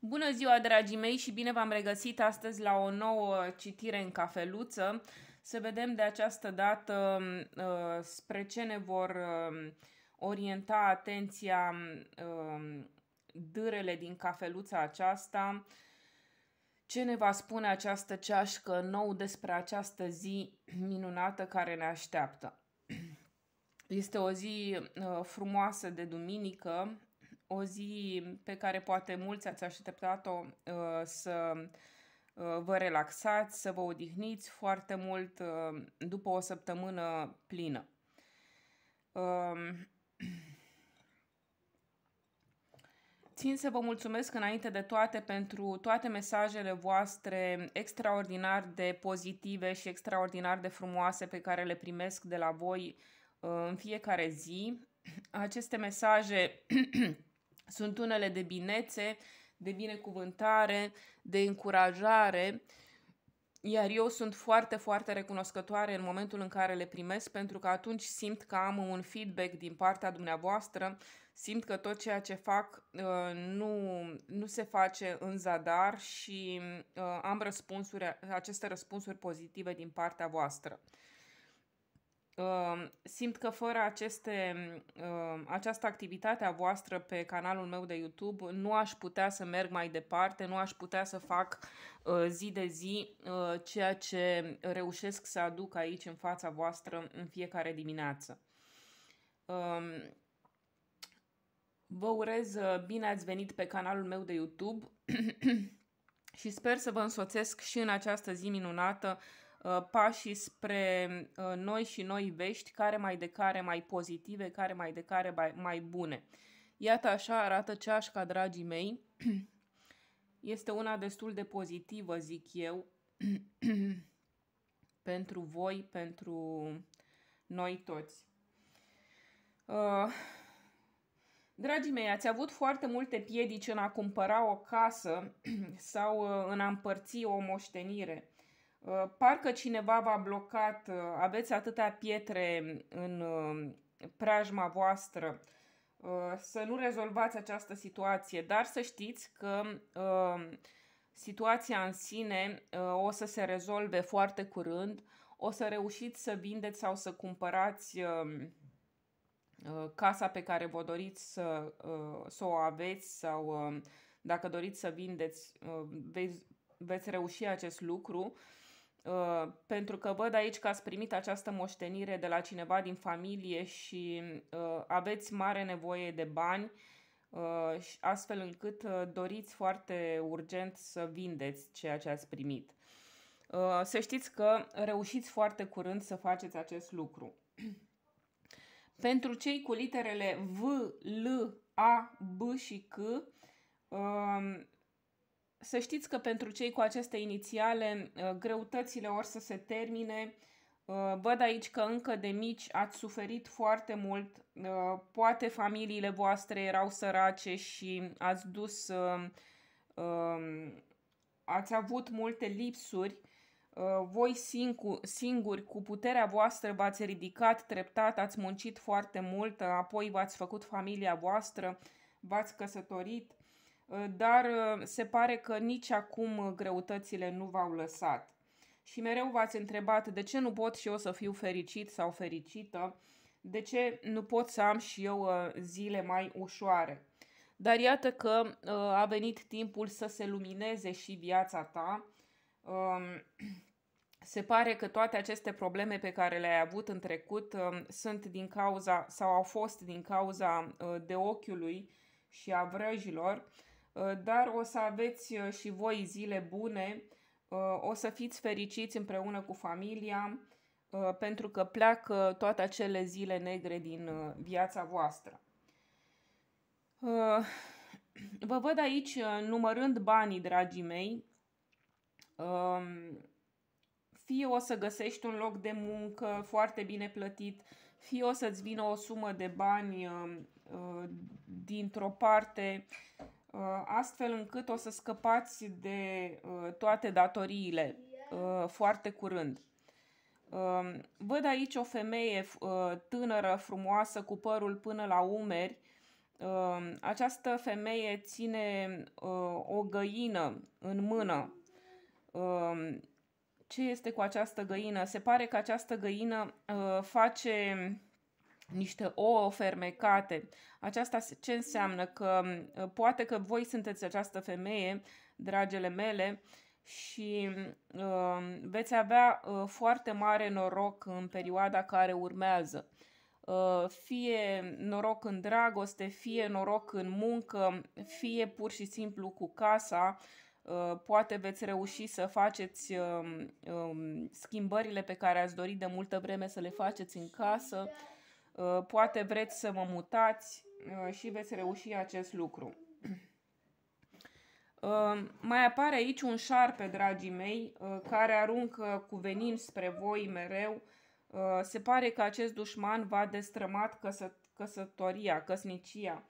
Bună ziua, dragii mei, și bine v-am regăsit astăzi la o nouă citire în cafeluță. Să vedem de această dată um, uh, spre ce ne vor uh, orienta atenția uh, dârele din cafeluța aceasta, ce ne va spune această ceașcă nou despre această zi minunată care ne așteaptă. Este o zi uh, frumoasă de duminică, o zi pe care poate mulți ați așteptat-o uh, să uh, vă relaxați, să vă odihniți foarte mult uh, după o săptămână plină. Um, țin să vă mulțumesc înainte de toate pentru toate mesajele voastre extraordinar de pozitive și extraordinar de frumoase pe care le primesc de la voi în fiecare zi. Aceste mesaje Sunt unele de binețe, de binecuvântare, de încurajare, iar eu sunt foarte, foarte recunoscătoare în momentul în care le primesc, pentru că atunci simt că am un feedback din partea dumneavoastră, simt că tot ceea ce fac uh, nu, nu se face în zadar și uh, am răspunsuri, aceste răspunsuri pozitive din partea voastră simt că fără aceste, această activitate a voastră pe canalul meu de YouTube nu aș putea să merg mai departe, nu aș putea să fac ă, zi de zi ă, ceea ce reușesc să aduc aici în fața voastră în fiecare dimineață. Vă urez ă, bine ați venit pe canalul meu de YouTube și sper să vă însoțesc și în această zi minunată Uh, pașii spre uh, noi și noi vești, care mai de care mai pozitive, care mai de care mai, bune. Iată așa arată ceașca, dragii mei. Este una destul de pozitivă, zic eu, pentru voi, pentru noi toți. Uh, Dragii mei, ați avut foarte multe piedici în a cumpăra o casă sau uh, în a împărți o moștenire. Uh, parcă cineva v-a blocat, uh, aveți atâtea pietre în uh, preajma voastră, să nu rezolvați această situație, dar să știți că situația în sine o să se rezolve foarte curând, o să reușiți să vindeți sau să cumpărați casa pe care vă doriți să, să o aveți sau dacă doriți să vindeți, veți, veți reuși acest lucru. Uh, pentru că văd aici că ați primit această moștenire de la cineva din familie și uh, aveți mare nevoie de bani, uh, astfel încât uh, doriți foarte urgent să vindeți ceea ce ați primit. Uh, să știți că reușiți foarte curând să faceți acest lucru. pentru cei cu literele V, L, A, B și C, să știți că pentru cei cu aceste inițiale, uh, greutățile or să se termine. Uh, văd aici că încă de mici ați suferit foarte mult, uh, poate familiile voastre erau sărace și ați dus, um, ați avut multe lipsuri, voi singuri, cu puterea voastră, v-ați ridicat treptat, ați muncit foarte mult, apoi v-ați făcut familia voastră, v-ați căsătorit, Uh, dar uh, se pare că nici acum uh, greutățile nu v-au lăsat. Și mereu v-ați întrebat de ce nu pot și eu să fiu fericit sau fericită, de ce nu pot să am și eu zile mai ușoare. Dar iată că a venit timpul să se lumineze și viața ta. Um, se pare că toate aceste probleme pe care le-ai avut în trecut um, sunt din cauza sau au fost din cauza de ochiului și a vrăjilor Uh, dar o să aveți uh, și voi zile bune, uh, o să fiți fericiți împreună cu familia, pentru că pleacă toate acele zile negre din viața voastră. Vă văd aici numărând banii, dragii mei. Um, fie o să găsești un loc de muncă foarte bine plătit, fie o să-ți vină o sumă de bani um, dintr-o parte Uh, astfel încât o să scăpați de uh, toate datoriile uh, foarte curând. Văd aici o femeie tânără, frumoasă, cu părul până la umeri. Această femeie ține o găină în mână. Ce este cu această găină? Se pare că această găină face niște ouă fermecate. Aceasta ce înseamnă? Că ă, poate că voi sunteți această femeie, dragele mele, și uh, veți avea uh, foarte mare noroc în perioada care urmează. Uh, fie noroc în dragoste, fie noroc în muncă, fie pur și simplu cu casa, poate veți reuși să faceți schimbările pe care ați dorit de multă vreme să le faceți în casă. Uh, poate vreți să vă mutați uh, și veți reuși acest lucru. Uh, mai apare aici un șarpe, dragii mei, care aruncă cu venin spre voi mereu. Se pare că acest dușman v-a destrămat căsă, căsătoria, căsnicia.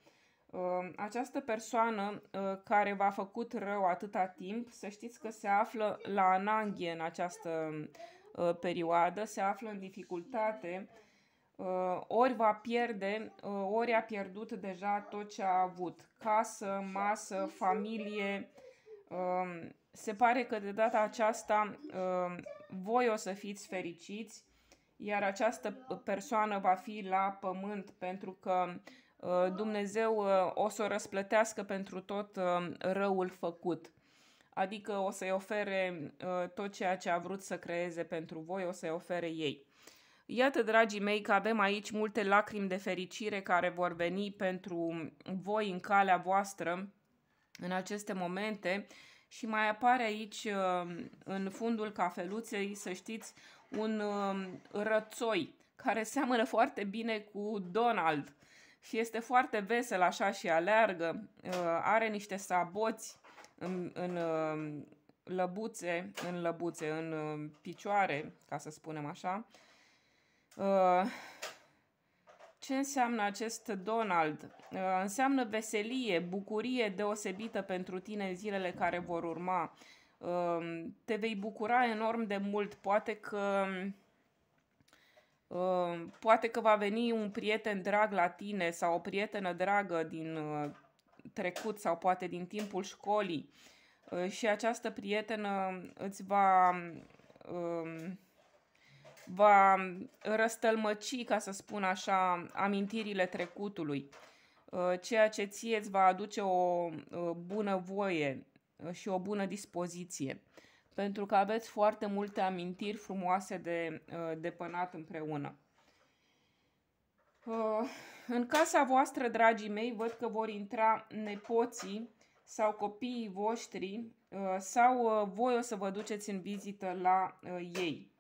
Această persoană care v-a făcut rău atâta timp, să știți că se află la ananghie în această perioadă, se află în dificultate, Uh, ori va pierde, uh, ori a pierdut deja tot ce a avut. Casă, masă, familie. Um, se pare că de data aceasta um, voi o să fiți fericiți, iar această persoană va fi la pământ pentru că uh, Dumnezeu o să o răsplătească pentru tot răul făcut. Adică o să-i ofere tot ceea ce a vrut să creeze pentru voi, o să-i ofere ei. Iată, dragii mei, că avem aici multe lacrimi de fericire care vor veni pentru voi în calea voastră în aceste momente și mai apare aici uh, în fundul cafeluței, să știți, un uh, rățoi care seamănă foarte bine cu Donald și este foarte vesel așa și aleargă, uh, are niște saboți în, în lăbuțe, în lăbuțe, în picioare, ca să spunem așa, Uh, ce înseamnă acest Donald? Uh, înseamnă veselie, bucurie deosebită pentru tine în zilele care vor urma. Uh, te vei bucura enorm de mult, poate că poate că va veni un prieten drag la tine sau o prietenă dragă din trecut sau poate din timpul școlii și această prietenă îți va um, va răstălmăci, ca să spun așa, amintirile trecutului, uh, ceea ce ție îți va aduce o uh, bună voie uh, și o bună dispoziție, pentru că aveți foarte multe amintiri frumoase de, de pănat împreună. În casa voastră, dragii mei, văd că vor intra nepoții sau copiii voștri sau voi o să vă duceți în vizită la ei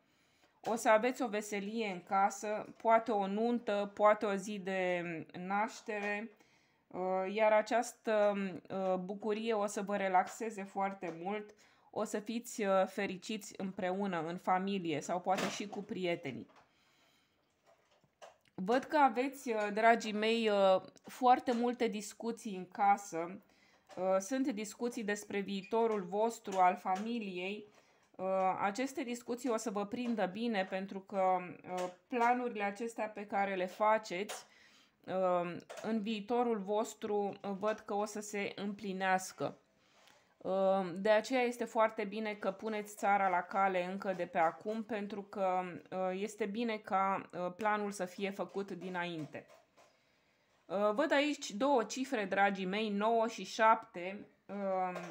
o să aveți o veselie în casă, poate o nuntă, poate o zi de naștere, uh, iar această uh, bucurie o să vă relaxeze foarte mult, o să fiți uh, fericiți împreună, în familie sau poate și cu prietenii. Văd că aveți, dragii mei, foarte multe discuții în casă. Sunt discuții despre viitorul vostru, al familiei, Uh, aceste discuții o să vă prindă bine pentru că uh, planurile acestea pe care le faceți uh, în viitorul vostru văd că o să se împlinească. De aceea este foarte bine că puneți țara la cale încă de pe acum, pentru că este bine ca planul să fie făcut dinainte. Văd aici două cifre, dragii mei, 9 și 7.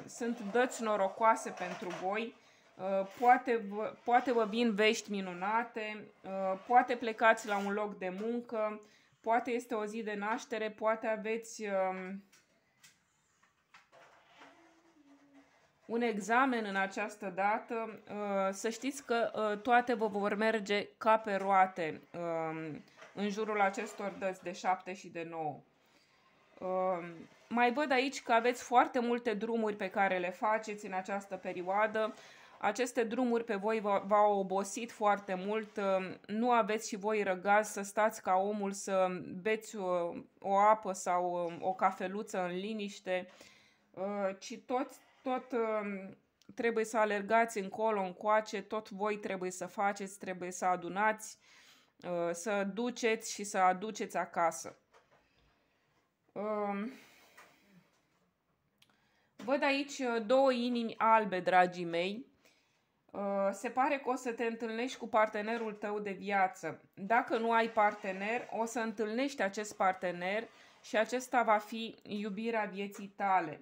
Sunt dăți norocoase pentru voi Uh, poate, poate vă vin vești minunate, uh, poate plecați la un loc de muncă, poate este o zi de naștere, poate aveți um, un examen în această dată, uh, să știți că toate vă vor merge ca pe roate um, în jurul acestor dăți de 7 și de 9. Um, mai văd aici că aveți foarte multe drumuri pe care le faceți în această perioadă, aceste drumuri pe voi v-au obosit foarte mult, nu aveți și voi răgaz să stați ca omul să beți o, uh, o apă sau um, o cafeluță în liniște, uh, ci tot, tot um, trebuie să alergați încolo, încoace, tot voi trebuie să faceți, trebuie să adunați, uh, să duceți și să aduceți acasă. Um, văd aici două inimi albe, dragii mei. Uh, se pare că o să te întâlnești cu partenerul tău de viață. Dacă nu ai partener, o să întâlnești acest partener și acesta va fi iubirea vieții tale.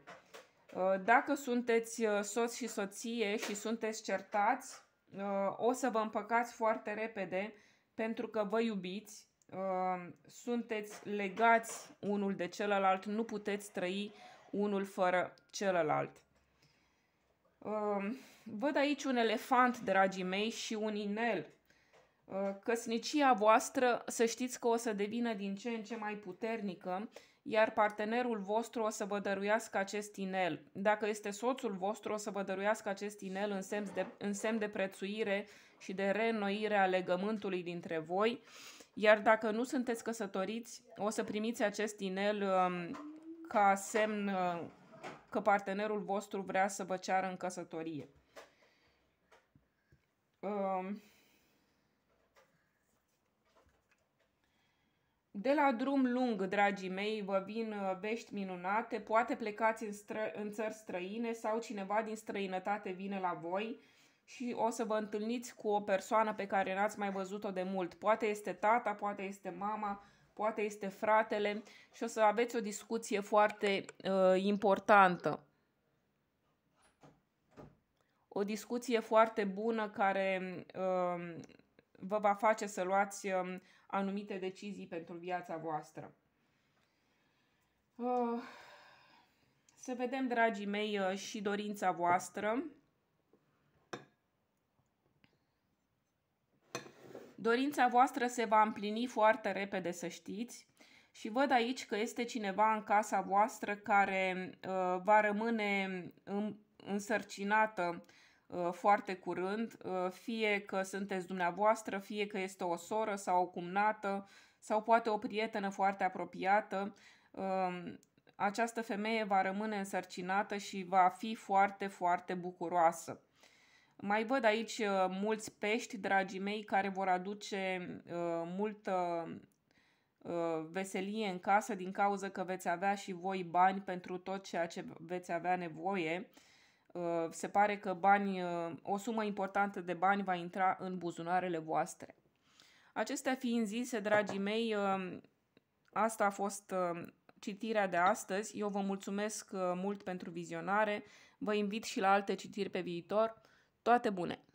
Uh, dacă sunteți uh, soț și soție și sunteți certați, o să vă împăcați foarte repede pentru că vă iubiți, sunteți legați unul de celălalt, nu puteți trăi unul fără celălalt. Văd aici un elefant, dragii mei, și un inel. Căsnicia voastră, să știți că o să devină din ce în ce mai puternică, iar partenerul vostru o să vă dăruiască acest inel. Dacă este soțul vostru, o să vă dăruiască acest inel în semn de, în semn de prețuire și de reînnoire a legământului dintre voi, iar dacă nu sunteți căsătoriți, o să primiți acest inel um, ca semn că partenerul vostru vrea să vă ceară în căsătorie. Um, de la drum lung, dragii mei, vă vin uh, vești minunate, poate plecați în, stră- în țări străine sau cineva din străinătate vine la voi și o să vă întâlniți cu o persoană pe care n-ați mai văzut-o de mult. Poate este tata, poate este mama, poate este fratele și o să aveți o discuție foarte uh, importantă. O discuție foarte bună care uh, vă va face să luați uh, anumite decizii pentru viața voastră. Uh, să vedem, dragii mei, uh, și dorința voastră. Dorința voastră se va împlini foarte repede, să știți. Și văd aici că este cineva în casa voastră care uh, va rămâne în, însărcinată uh, foarte curând, uh, fie că sunteți dumneavoastră, fie că este o soră sau o cumnată sau poate o prietenă foarte apropiată. Uh, această femeie va rămâne însărcinată și va fi foarte, foarte bucuroasă. Mai văd aici uh, mulți pești, dragii mei, care vor aduce uh, multă uh, veselie în casă din cauza că veți avea și voi bani pentru tot ceea ce veți avea nevoie. Se pare că bani, o sumă importantă de bani va intra în buzunarele voastre. Acestea fiind zise, dragii mei, asta a fost citirea de astăzi. Eu vă mulțumesc mult pentru vizionare. Vă invit și la alte citiri pe viitor. Toate bune!